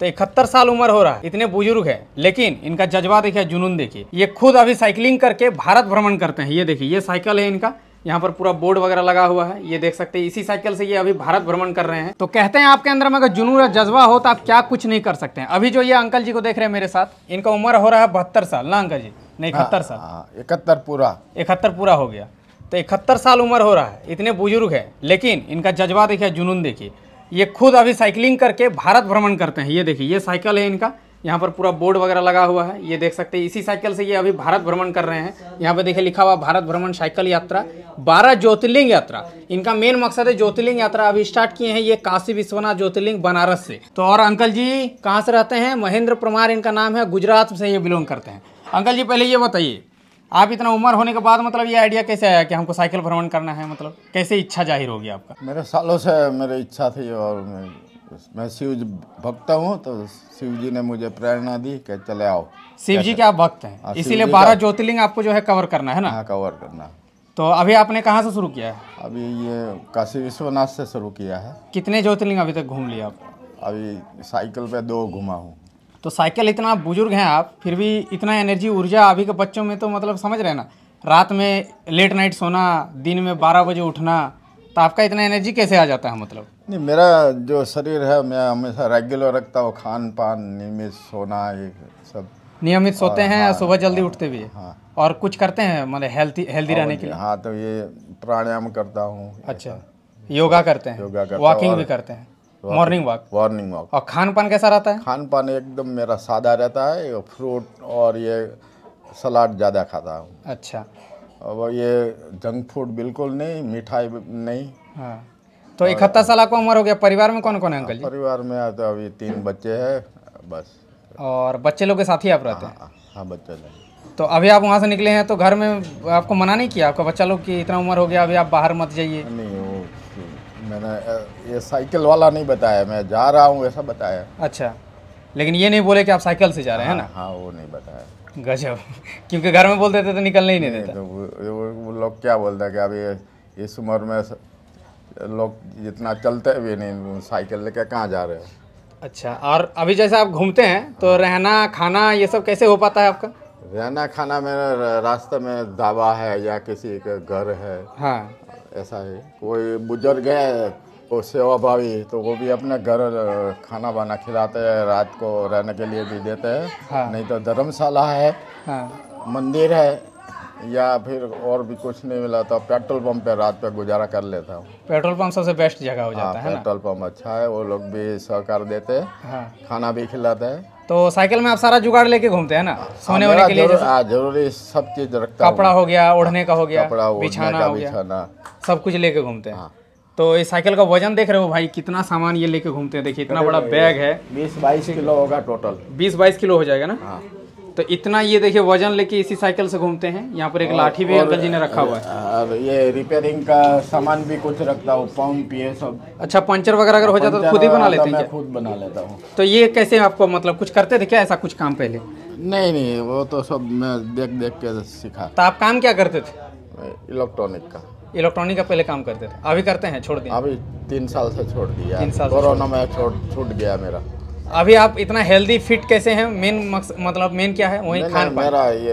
तो इकहत्तर साल उम्र हो रहा है इतने बुजुर्ग है लेकिन इनका जज्बा देखिए जुनून देखिए ये खुद अभी साइकिलिंग करके भारत भ्रमण करते हैं ये देखिए ये साइकिल है इनका यहाँ पर पूरा बोर्ड वगैरह लगा हुआ है ये देख सकते हैं इसी साइकिल से ये अभी भारत भ्रमण कर रहे हैं तो कहते हैं आपके अंदर में अगर जुनून और जज्बा हो तो आप क्या कुछ नहीं कर सकते हैं अभी जो ये अंकल जी को देख रहे हैं मेरे साथ इनका उम्र हो रहा है बहत्तर साल ना अंकल जी नहीं इकहत्तर साल हाँ, हाँ, इकहत्तर पूरा इकहत्तर पूरा हो गया तो इकहत्तर साल उम्र हो रहा है इतने बुजुर्ग है लेकिन इनका जज्बा देखिए जुनून देखिए ये खुद अभी साइकिलिंग करके भारत भ्रमण करते हैं ये देखिए ये साइकिल है इनका यहाँ पर पूरा बोर्ड वगैरह लगा हुआ है ये देख सकते हैं इसी साइकिल से ये अभी भारत भ्रमण कर रहे हैं यहाँ पे देखिए लिखा हुआ भारत भ्रमण साइकिल यात्रा बारह ज्योतिर्लिंग यात्रा इनका मेन मकसद है ज्योतिर्लिंग यात्रा अभी स्टार्ट किए हैं ये काशी विश्वनाथ ज्योतिर्लिंग बनारस से तो और अंकल जी कहाँ से रहते हैं महेंद्र प्रमार इनका नाम है गुजरात से ये बिलोंग करते हैं अंकल जी पहले ये बताइए आप इतना उम्र होने के बाद मतलब ये आइडिया कैसे आया कि हमको साइकिल भ्रमण करना है मतलब कैसे इच्छा जाहिर होगी आपका मेरे सालों से मेरी इच्छा थी और मैं मैं शिव भक्त हूँ तो शिव जी ने मुझे प्रेरणा दी कि चले आओ शिव जी के आप भक्त हैं हाँ, इसीलिए बारह ज्योतिर्लिंग आपको जो है कवर करना है ना हाँ कवर करना तो अभी आपने कहाँ से शुरू किया है अभी ये काशी विश्वनाथ से शुरू किया है कितने ज्योतिर्लिंग अभी तक घूम लिया आप अभी साइकिल पे दो घुमा हूँ तो साइकिल इतना बुजुर्ग हैं आप फिर भी इतना एनर्जी ऊर्जा अभी के बच्चों में तो मतलब समझ रहे ना रात में लेट नाइट सोना दिन में बारह बजे उठना तो आपका इतना एनर्जी कैसे आ जाता है मतलब नहीं मेरा जो शरीर है मैं हमेशा रेगुलर रखता हूँ खान पान नियमित सोना ये सब नियमित सोते हैं हाँ, सुबह जल्दी हाँ, उठते भी हाँ, और कुछ करते हैं मतलब हेल्थी हेल्दी हाँ, रहने के लिए हाँ तो ये प्राणायाम करता हूँ अच्छा योगा करते हैं योगा वॉकिंग भी करते हैं मॉर्निंग वॉक मॉर्निंग वॉक और खान पान कैसा रहता है खान पान एकदम मेरा सादा रहता है फ्रूट और ये सलाद ज़्यादा खाता हूँ अच्छा और ये जंक फूड बिल्कुल नहीं मिठाई नहीं हाँ तो इकहत्तर साल आपको उम्र हो गया परिवार में कौन कौन है अंकल परिवार में तो अभी तीन बच्चे हैं बस और बच्चे लोग के साथ ही आप रहते हैं हाँ, हाँ, हाँ बच्चे लोग तो अभी आप वहाँ से निकले हैं तो घर में आपको मना नहीं किया आपका बच्चा लोग की इतना उम्र हो गया अभी आप बाहर मत जाइए नहीं मैंने ये साइकिल वाला नहीं बताया मैं जा रहा हूँ ऐसा बताया अच्छा लेकिन ये नहीं बोले कि आप साइकिल से जा रहे हैं ना हाँ, हाँ वो नहीं बताया गजब क्योंकि घर में बोल देते तो निकलने ही नहीं, नहीं तो वो, वो लोग क्या बोलते हैं कि अभी इस उम्र में लोग जितना चलते भी नहीं साइकिल लेके कहाँ जा रहे हैं अच्छा और अभी जैसे आप घूमते हैं तो हाँ। रहना खाना ये सब कैसे हो पाता है आपका रहना खाना मेरा रास्ते में दावा है या किसी का घर है हाँ ऐसा है कोई बुजुर्ग है वो सेवा भावी तो वो भी अपने घर खाना बना खिलाते हैं रात को रहने के लिए भी देते हैं हाँ। नहीं तो धर्मशाला है हाँ। मंदिर है या फिर और भी कुछ नहीं मिला तो पेट्रोल पंप पे रात पे गुजारा कर लेता हूँ पेट्रोल पंप सबसे बेस्ट जगह हो जाता हाँ, है पेट्रोल पंप अच्छा है वो लोग भी सहकार देते हैं हाँ। खाना भी खिलाते हैं तो साइकिल में आप सारा जुगाड़ लेके घूमते हैं ना हाँ, सोने के लिए हाँ, जरूरी सब चीज रखता कपड़ा हो गया ओढ़ने का हो गया बिछाना हो गया सब कुछ लेके घूमते हैं हाँ। तो इस साइकिल का वजन देख रहे हो भाई कितना सामान ये लेके घूमते हैं देखिए इतना बड़ा बैग है बीस बाईस किलो होगा टोटल बीस बाईस किलो हो जाएगा ना तो इतना ये देखिए वजन लेके इसी साइकिल से घूमते हैं यहाँ पर एक लाठी भी अंकल जी ने रखा हुआ है और ये रिपेयरिंग का सामान भी कुछ रखता हूँ पंप ये सब अच्छा पंचर वगैरह अगर हो जाता तो खुद ही बना लेते हैं खुद बना लेता हूँ तो ये कैसे आपको मतलब कुछ करते थे क्या ऐसा कुछ काम पहले नहीं नहीं वो तो सब मैं देख देख के सीखा तो आप काम क्या करते थे इलेक्ट्रॉनिक का इलेक्ट्रॉनिक का पहले काम करते थे अभी करते हैं छोड़ दिया अभी तीन साल से छोड़ दिया कोरोना में छोड़ छूट गया मेरा अभी आप इतना हेल्दी फिट कैसे हैं मेन मतलब मेन क्या है वही खान पान मेरा ये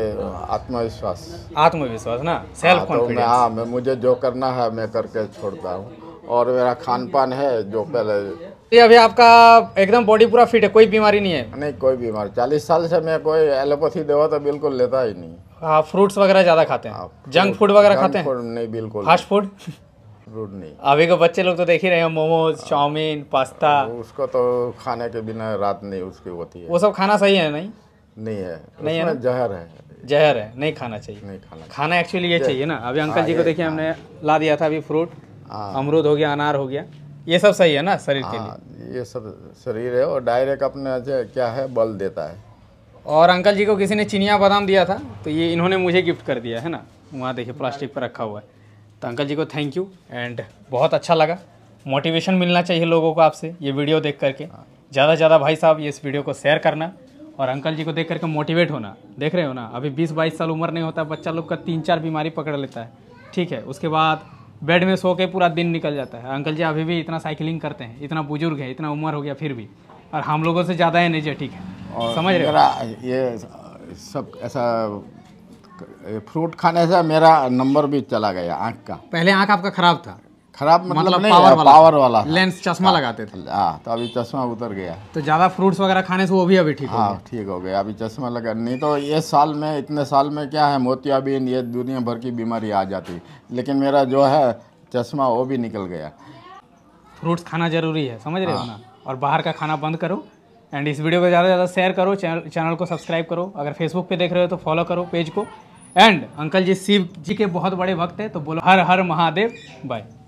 आत्मविश्वास आत्मविश्वास ना सेल्फ कॉन्फिडेंस हाँ, तो हाँ मैं मुझे जो करना है मैं करके छोड़ता हूँ और मेरा खान पान है जो पहले ये अभी आपका एकदम बॉडी पूरा फिट है कोई बीमारी नहीं है नहीं कोई बीमारी चालीस साल से मैं कोई एलोपैथी दवा तो बिल्कुल लेता ही नहीं हाँ फ्रूट्स वगैरह ज़्यादा खाते हैं जंक हाँ, फूड वगैरह खाते हैं नहीं बिल्कुल फास्ट फूड रोड नहीं अभी को बच्चे लोग तो देख ही रहे हैं मोमोज हाँ। चाउमीन पास्ता उसको तो खाने के बिना रात नहीं उसकी होती है वो सब खाना सही है नहीं नहीं है नहीं है जहर है जहर है नहीं खाना चाहिए नहीं खाना खाना एक्चुअली ये चाहिए ना अभी अंकल जी को हाँ, देखिए हमने हाँ। ला दिया था अभी फ्रूट अमरूद हो गया अनार हो गया ये सब सही है ना शरीर के लिए ये सब शरीर है और डायरेक्ट अपने क्या है बल देता है और अंकल जी को किसी ने चिनिया बादाम दिया था तो ये इन्होंने मुझे गिफ्ट कर दिया है ना वहाँ देखिए प्लास्टिक पर रखा हुआ है तो अंकल जी को थैंक यू एंड बहुत अच्छा लगा मोटिवेशन मिलना चाहिए लोगों को आपसे ये वीडियो देख करके ज़्यादा से ज़्यादा भाई साहब ये इस वीडियो को शेयर करना और अंकल जी को देख करके मोटिवेट होना देख रहे हो ना अभी बीस बाईस साल उम्र नहीं होता बच्चा लोग का तीन चार बीमारी पकड़ लेता है ठीक है उसके बाद बेड में सो के पूरा दिन निकल जाता है अंकल जी अभी भी इतना साइकिलिंग करते हैं इतना बुजुर्ग है इतना उम्र हो गया फिर भी और हम लोगों से ज़्यादा एनर्जेटिक है समझ रहे हो ये सब ऐसा फ्रूट खाने से मेरा नंबर भी चला गया आँख का पहले आँख आपका खराब था खराब मतलब, मतलब नहीं पावर, वाला, पावर वाला लेंस चश्मा हाँ, लगाते थे आ, हाँ, तो अभी चश्मा उतर गया तो ज़्यादा फ्रूट्स वगैरह खाने से वो भी अभी ठीक हो हाँ, गया ठीक हो गया अभी चश्मा लगा नहीं तो ये साल में इतने साल में क्या है मोतियाबीन ये दुनिया भर की बीमारी आ जाती लेकिन मेरा जो है चश्मा वो भी निकल गया फ्रूट्स खाना जरूरी है समझ रहे हो ना और बाहर का खाना बंद करो एंड इस वीडियो को ज़्यादा से ज़्यादा शेयर करो चैनल को सब्सक्राइब करो अगर फेसबुक पर देख रहे हो तो फॉलो करो पेज को एंड अंकल जी शिव जी के बहुत बड़े भक्त हैं तो बोलो हर हर महादेव बाय